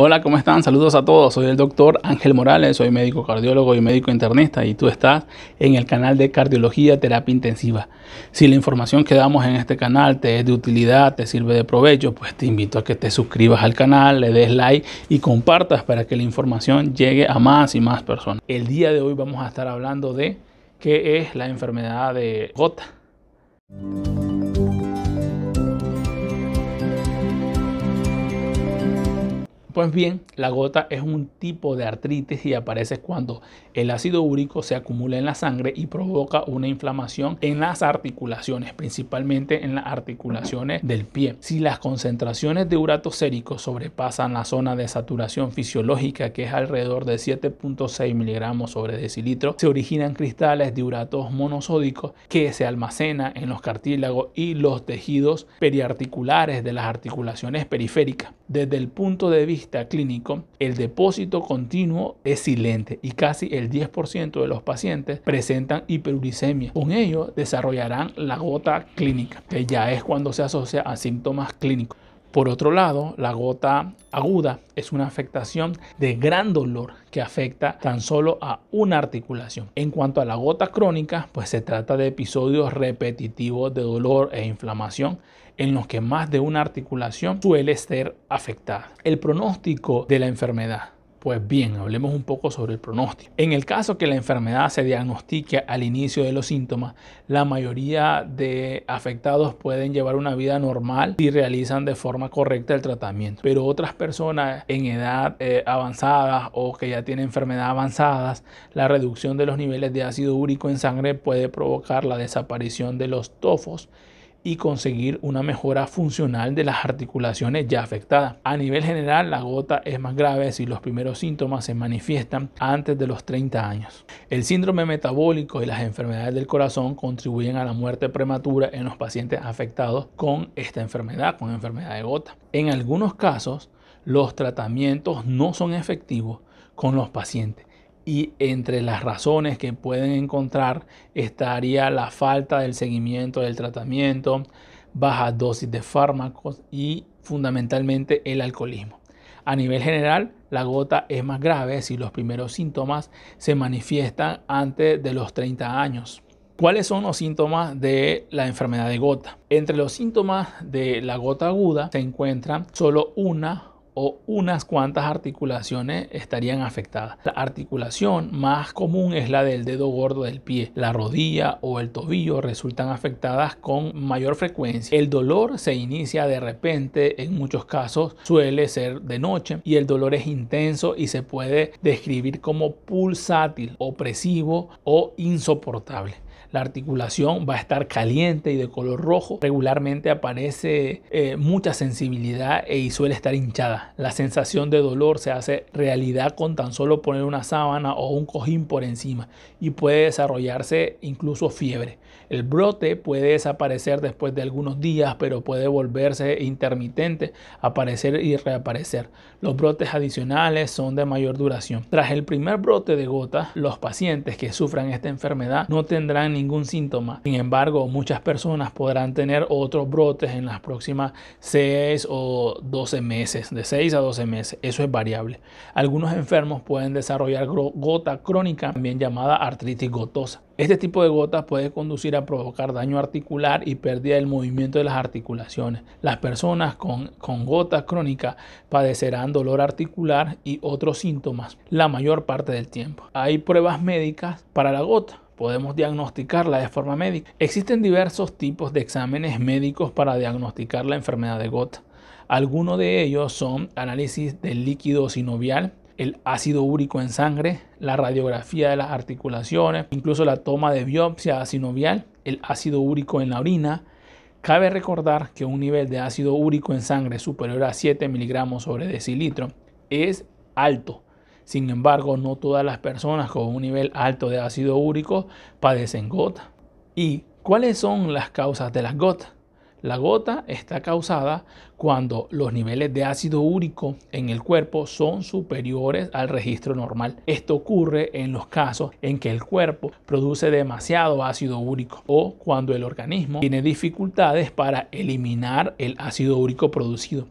Hola, ¿cómo están? Saludos a todos. Soy el doctor Ángel Morales, soy médico cardiólogo y médico internista y tú estás en el canal de Cardiología Terapia Intensiva. Si la información que damos en este canal te es de utilidad, te sirve de provecho, pues te invito a que te suscribas al canal, le des like y compartas para que la información llegue a más y más personas. El día de hoy vamos a estar hablando de qué es la enfermedad de gota. Pues bien, la gota es un tipo de artritis y aparece cuando el ácido úrico se acumula en la sangre y provoca una inflamación en las articulaciones, principalmente en las articulaciones del pie. Si las concentraciones de urato sérico sobrepasan la zona de saturación fisiológica, que es alrededor de 7.6 miligramos sobre decilitro, se originan cristales de uratos monosódicos que se almacenan en los cartílagos y los tejidos periarticulares de las articulaciones periféricas. Desde el punto de vista clínico, el depósito continuo es silente y casi el 10% de los pacientes presentan hiperuricemia. Con ello desarrollarán la gota clínica, que ya es cuando se asocia a síntomas clínicos. Por otro lado, la gota aguda es una afectación de gran dolor que afecta tan solo a una articulación. En cuanto a la gota crónica, pues se trata de episodios repetitivos de dolor e inflamación en los que más de una articulación suele ser afectada. El pronóstico de la enfermedad pues bien, hablemos un poco sobre el pronóstico. En el caso que la enfermedad se diagnostique al inicio de los síntomas, la mayoría de afectados pueden llevar una vida normal si realizan de forma correcta el tratamiento. Pero otras personas en edad eh, avanzada o que ya tienen enfermedad avanzadas, la reducción de los niveles de ácido úrico en sangre puede provocar la desaparición de los tofos y conseguir una mejora funcional de las articulaciones ya afectadas. A nivel general, la gota es más grave si los primeros síntomas se manifiestan antes de los 30 años. El síndrome metabólico y las enfermedades del corazón contribuyen a la muerte prematura en los pacientes afectados con esta enfermedad, con enfermedad de gota. En algunos casos, los tratamientos no son efectivos con los pacientes y entre las razones que pueden encontrar estaría la falta del seguimiento del tratamiento, baja dosis de fármacos y fundamentalmente el alcoholismo. A nivel general, la gota es más grave si los primeros síntomas se manifiestan antes de los 30 años. ¿Cuáles son los síntomas de la enfermedad de gota? Entre los síntomas de la gota aguda se encuentran solo una unas cuantas articulaciones estarían afectadas. La articulación más común es la del dedo gordo del pie. La rodilla o el tobillo resultan afectadas con mayor frecuencia. El dolor se inicia de repente, en muchos casos suele ser de noche y el dolor es intenso y se puede describir como pulsátil, opresivo o insoportable la articulación va a estar caliente y de color rojo. Regularmente aparece eh, mucha sensibilidad e, y suele estar hinchada. La sensación de dolor se hace realidad con tan solo poner una sábana o un cojín por encima y puede desarrollarse incluso fiebre. El brote puede desaparecer después de algunos días, pero puede volverse intermitente, aparecer y reaparecer. Los brotes adicionales son de mayor duración. Tras el primer brote de gota, los pacientes que sufran esta enfermedad no tendrán ningún síntoma. Sin embargo, muchas personas podrán tener otros brotes en las próximas 6 o 12 meses, de 6 a 12 meses. Eso es variable. Algunos enfermos pueden desarrollar gota crónica, también llamada artritis gotosa. Este tipo de gota puede conducir a provocar daño articular y pérdida del movimiento de las articulaciones. Las personas con, con gota crónica padecerán dolor articular y otros síntomas la mayor parte del tiempo. Hay pruebas médicas para la gota podemos diagnosticarla de forma médica. Existen diversos tipos de exámenes médicos para diagnosticar la enfermedad de gota. Algunos de ellos son análisis del líquido sinovial, el ácido úrico en sangre, la radiografía de las articulaciones, incluso la toma de biopsia sinovial, el ácido úrico en la orina. Cabe recordar que un nivel de ácido úrico en sangre superior a 7 miligramos sobre decilitro es alto sin embargo, no todas las personas con un nivel alto de ácido úrico padecen gota. ¿Y cuáles son las causas de las gotas? La gota está causada cuando los niveles de ácido úrico en el cuerpo son superiores al registro normal. Esto ocurre en los casos en que el cuerpo produce demasiado ácido úrico o cuando el organismo tiene dificultades para eliminar el ácido úrico producido.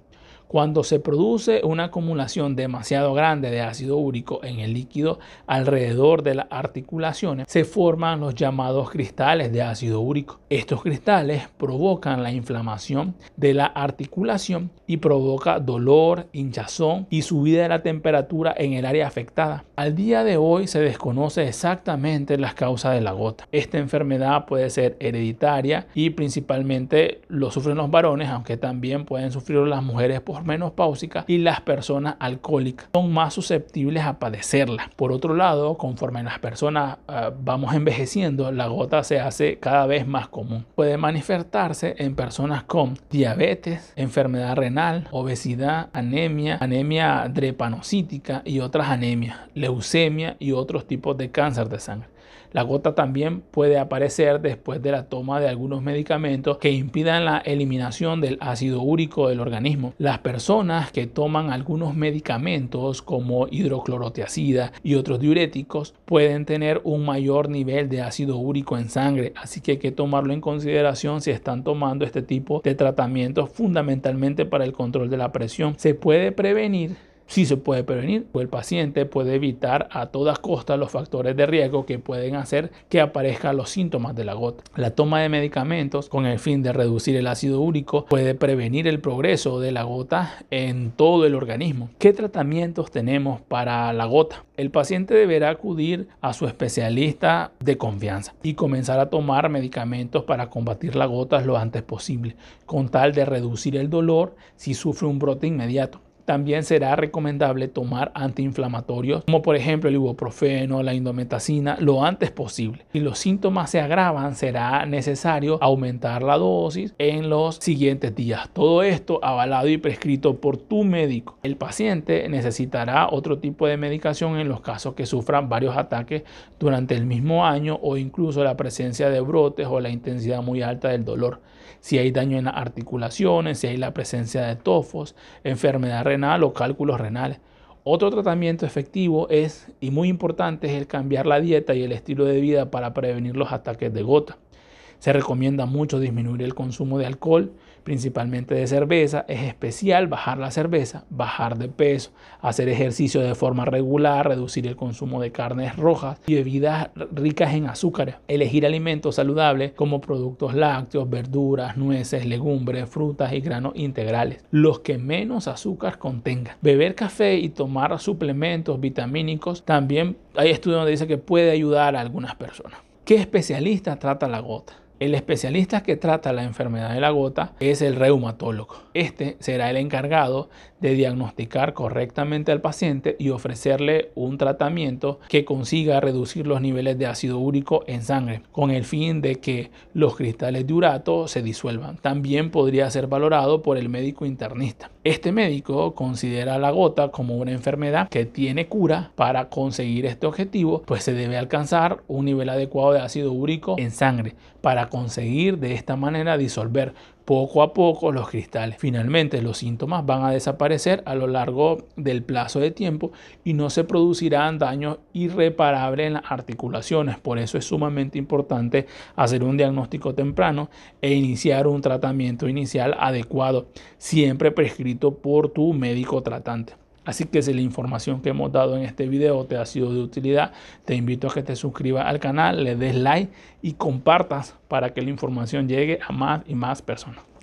Cuando se produce una acumulación demasiado grande de ácido úrico en el líquido alrededor de las articulaciones, se forman los llamados cristales de ácido úrico. Estos cristales provocan la inflamación de la articulación y provoca dolor, hinchazón y subida de la temperatura en el área afectada. Al día de hoy se desconoce exactamente las causas de la gota. Esta enfermedad puede ser hereditaria y principalmente lo sufren los varones, aunque también pueden sufrir las mujeres menos y las personas alcohólicas son más susceptibles a padecerla. Por otro lado, conforme las personas eh, vamos envejeciendo, la gota se hace cada vez más común. Puede manifestarse en personas con diabetes, enfermedad renal, obesidad, anemia, anemia drepanocítica y otras anemias, leucemia y otros tipos de cáncer de sangre. La gota también puede aparecer después de la toma de algunos medicamentos que impidan la eliminación del ácido úrico del organismo. Las personas que toman algunos medicamentos como hidroclorotiazida y otros diuréticos pueden tener un mayor nivel de ácido úrico en sangre, así que hay que tomarlo en consideración si están tomando este tipo de tratamientos fundamentalmente para el control de la presión. Se puede prevenir si se puede prevenir. Pues el paciente puede evitar a todas costas los factores de riesgo que pueden hacer que aparezcan los síntomas de la gota. La toma de medicamentos con el fin de reducir el ácido úrico puede prevenir el progreso de la gota en todo el organismo. ¿Qué tratamientos tenemos para la gota? El paciente deberá acudir a su especialista de confianza y comenzar a tomar medicamentos para combatir la gota lo antes posible, con tal de reducir el dolor si sufre un brote inmediato también será recomendable tomar antiinflamatorios como por ejemplo el ibuprofeno, la indometacina lo antes posible. Si los síntomas se agravan será necesario aumentar la dosis en los siguientes días. Todo esto avalado y prescrito por tu médico. El paciente necesitará otro tipo de medicación en los casos que sufran varios ataques durante el mismo año o incluso la presencia de brotes o la intensidad muy alta del dolor. Si hay daño en las articulaciones, si hay la presencia de tofos, enfermedad renal o cálculos renales. Otro tratamiento efectivo es, y muy importante, es el cambiar la dieta y el estilo de vida para prevenir los ataques de gota. Se recomienda mucho disminuir el consumo de alcohol, principalmente de cerveza. Es especial bajar la cerveza, bajar de peso, hacer ejercicio de forma regular, reducir el consumo de carnes rojas y bebidas ricas en azúcares. Elegir alimentos saludables como productos lácteos, verduras, nueces, legumbres, frutas y granos integrales. Los que menos azúcar contengan. Beber café y tomar suplementos vitamínicos también hay estudios donde dice que puede ayudar a algunas personas. ¿Qué especialista trata la gota? El especialista que trata la enfermedad de la gota es el reumatólogo. Este será el encargado de diagnosticar correctamente al paciente y ofrecerle un tratamiento que consiga reducir los niveles de ácido úrico en sangre, con el fin de que los cristales de urato se disuelvan. También podría ser valorado por el médico internista. Este médico considera la gota como una enfermedad que tiene cura. Para conseguir este objetivo, pues se debe alcanzar un nivel adecuado de ácido úrico en sangre para conseguir de esta manera disolver poco a poco los cristales. Finalmente los síntomas van a desaparecer a lo largo del plazo de tiempo y no se producirán daños irreparables en las articulaciones. Por eso es sumamente importante hacer un diagnóstico temprano e iniciar un tratamiento inicial adecuado, siempre prescrito por tu médico tratante. Así que si la información que hemos dado en este video te ha sido de utilidad, te invito a que te suscribas al canal, le des like y compartas para que la información llegue a más y más personas.